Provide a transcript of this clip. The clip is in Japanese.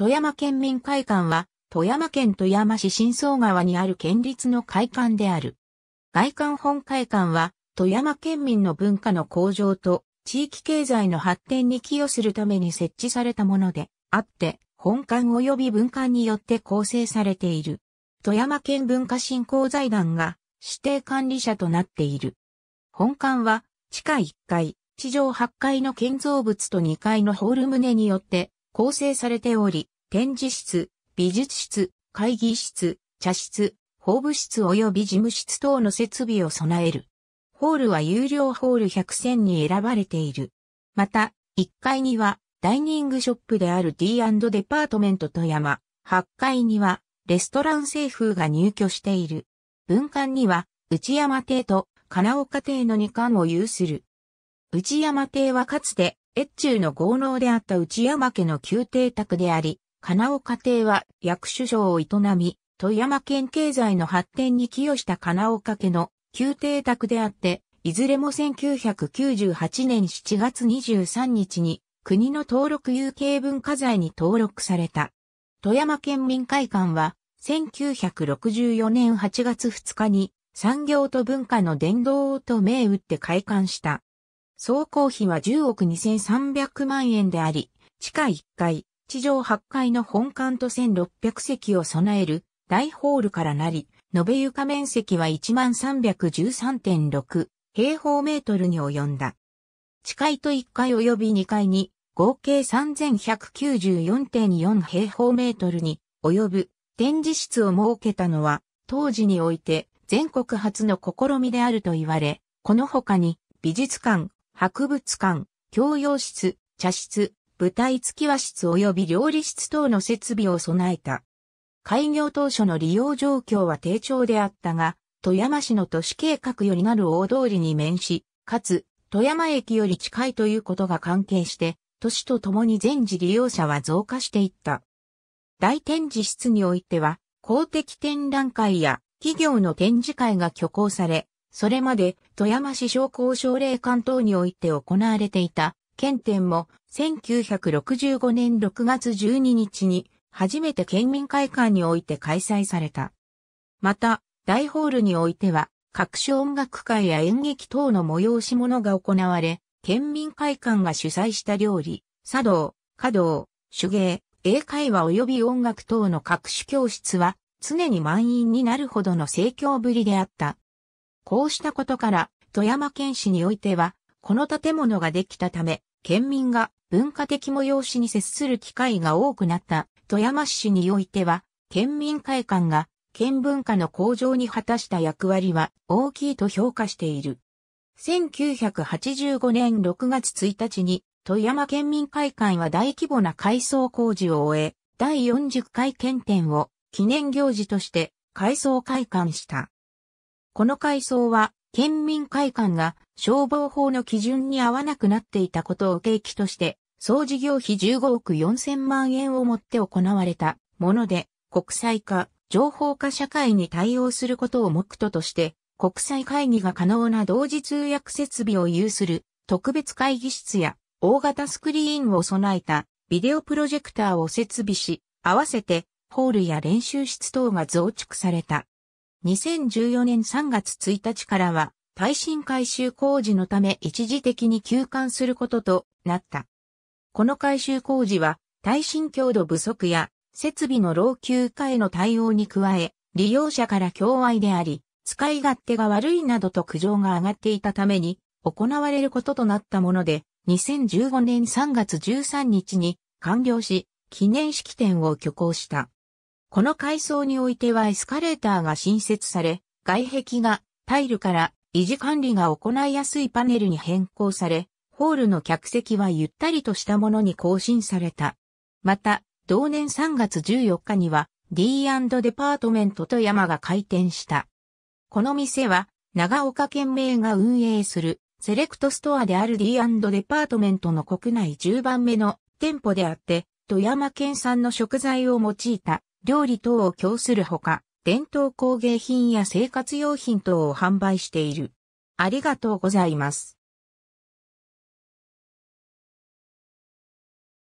富山県民会館は、富山県富山市新総川にある県立の会館である。外観本会館は、富山県民の文化の向上と地域経済の発展に寄与するために設置されたものであって、本館及び文館によって構成されている。富山県文化振興財団が指定管理者となっている。本館は地下1階、地上8階の建造物と2階のホール棟によって構成されており、展示室、美術室、会議室、茶室、法部室及び事務室等の設備を備える。ホールは有料ホール100選に選ばれている。また、1階にはダイニングショップである D& デパートメント富山、8階にはレストラン製風が入居している。文館には内山邸と金岡邸の2館を有する。内山邸はかつて越中の豪農であった内山家の宮廷宅であり、金尾家庭は役所賞を営み、富山県経済の発展に寄与した金岡家の宮廷宅であって、いずれも1998年7月23日に国の登録有形文化財に登録された。富山県民会館は1964年8月2日に産業と文化の殿堂と銘打って開館した。総工費は10億2300万円であり、地下1階、地上8階の本館と1600席を備える大ホールからなり、延べ床面積は1313.6平方メートルに及んだ。地下と1階及び2階に合計3194.4平方メートルに及ぶ展示室を設けたのは当時において全国初の試みであると言われ、この他に美術館、博物館、教養室、茶室、舞台付き和室及び料理室等の設備を備えた。開業当初の利用状況は低調であったが、富山市の都市計画よりなる大通りに面し、かつ、富山駅より近いということが関係して、都市とともに全時利用者は増加していった。大展示室においては、公的展覧会や企業の展示会が挙行され、それまで富山市商工奨励関東において行われていた、県展も1965年6月12日に初めて県民会館において開催された。また、大ホールにおいては、各種音楽会や演劇等の催し物が行われ、県民会館が主催した料理、茶道、華道、手芸、英会話及び音楽等の各種教室は常に満員になるほどの盛況ぶりであった。こうしたことから、富山県市においては、この建物ができたため、県民が文化的催しに接する機会が多くなった富山市においては、県民会館が県文化の向上に果たした役割は大きいと評価している。1985年6月1日に富山県民会館は大規模な改装工事を終え、第40回県展を記念行事として改装会館した。この改装は、県民会館が消防法の基準に合わなくなっていたことを契機として、総事業費15億4000万円をもって行われたもので、国際化、情報化社会に対応することを目途として、国際会議が可能な同時通訳設備を有する特別会議室や大型スクリーンを備えたビデオプロジェクターを設備し、合わせてホールや練習室等が増築された。2014年3月1日からは、耐震改修工事のため一時的に休館することとなった。この改修工事は、耐震強度不足や設備の老朽化への対応に加え、利用者から共愛であり、使い勝手が悪いなどと苦情が上がっていたために、行われることとなったもので、2015年3月13日に完了し、記念式典を挙行した。この階層においてはエスカレーターが新設され、外壁がタイルから維持管理が行いやすいパネルに変更され、ホールの客席はゆったりとしたものに更新された。また、同年3月14日には D& デパートメントと山が開店した。この店は長岡県名が運営するセレクトストアである D& デパートメントの国内10番目の店舗であって、富山県産の食材を用いた料理等を供するほか、伝統工芸品や生活用品等を販売している。ありがとうございます。